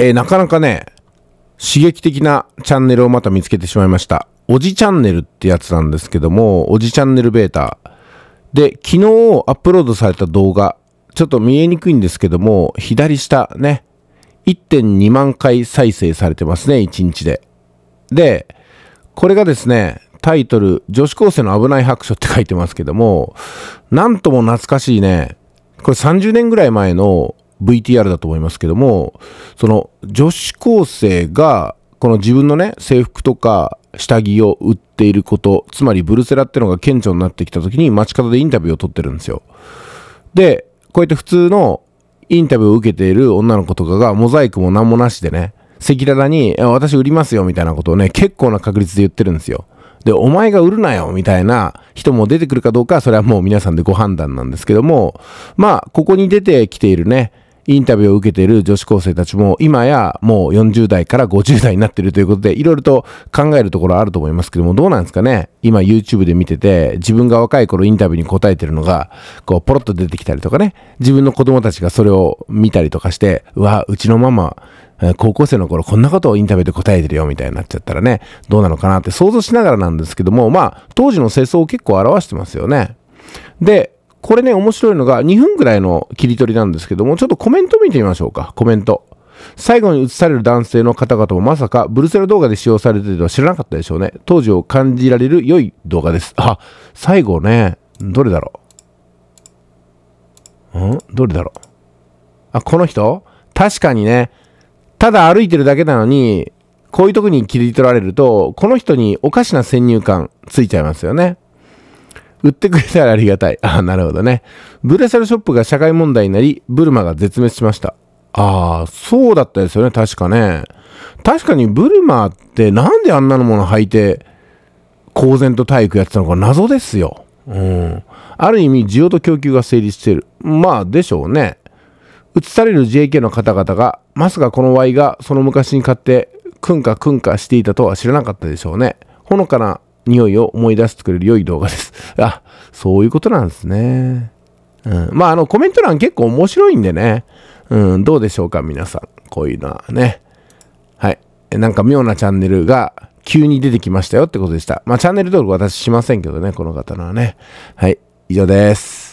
えー、なかなかね、刺激的なチャンネルをまた見つけてしまいました。おじチャンネルってやつなんですけども、おじチャンネルベータ。で、昨日アップロードされた動画、ちょっと見えにくいんですけども、左下ね、1.2万回再生されてますね、1日で。で、これがですね、タイトル、女子高生の危ない白書って書いてますけども、なんとも懐かしいね、これ30年ぐらい前の VTR だと思いますけども、その女子高生が、この自分のね、制服とか下着を売っていること、つまりブルセラってのが顕著になってきた時に街角でインタビューを取ってるんですよ。で、こうやって普通のインタビューを受けている女の子とかがモザイクも何もなしでね、赤裸々に、私売りますよみたいなことをね、結構な確率で言ってるんですよ。で、お前が売るなよみたいな人も出てくるかどうかそれはもう皆さんでご判断なんですけども、まあ、ここに出てきているね、インタビューを受けている女子高生たちも、今やもう40代から50代になっているということで、いろいろと考えるところあると思いますけども、どうなんですかね今 YouTube で見てて、自分が若い頃インタビューに答えてるのが、こう、ポロッと出てきたりとかね、自分の子供たちがそれを見たりとかして、うわ、うちのママ、高校生の頃こんなことをインタビューで答えてるよみたいになっちゃったらね、どうなのかなって想像しながらなんですけども、まあ、当時の世相を結構表してますよね。で、これね、面白いのが2分ぐらいの切り取りなんですけども、ちょっとコメント見てみましょうか、コメント。最後に映される男性の方々もまさかブルセラ動画で使用されてるとは知らなかったでしょうね。当時を感じられる良い動画です。あ、最後ね、どれだろうんどれだろうあ、この人確かにね、ただ歩いてるだけなのに、こういうとこに切り取られると、この人におかしな先入観ついちゃいますよね。売ってくれたらありがたい。ああ、なるほどね。ブレサルショップが社会問題になり、ブルマが絶滅しました。ああ、そうだったですよね、確かね。確かにブルマってなんであんなのもの履いて、公然と体育やってたのか謎ですよ。うん。ある意味、需要と供給が成立している。まあ、でしょうね。移される JK の方々が、まさかこの Y がその昔に買って、くんかくんかしていたとは知らなかったでしょうね。ほのかな匂いを思い出してくれる良い動画です。あ、そういうことなんですね。うん。まあ、あの、コメント欄結構面白いんでね。うん、どうでしょうか、皆さん。こういうのはね。はい。なんか妙なチャンネルが急に出てきましたよってことでした。まあ、チャンネル登録私しませんけどね、この方のはね。はい。以上です。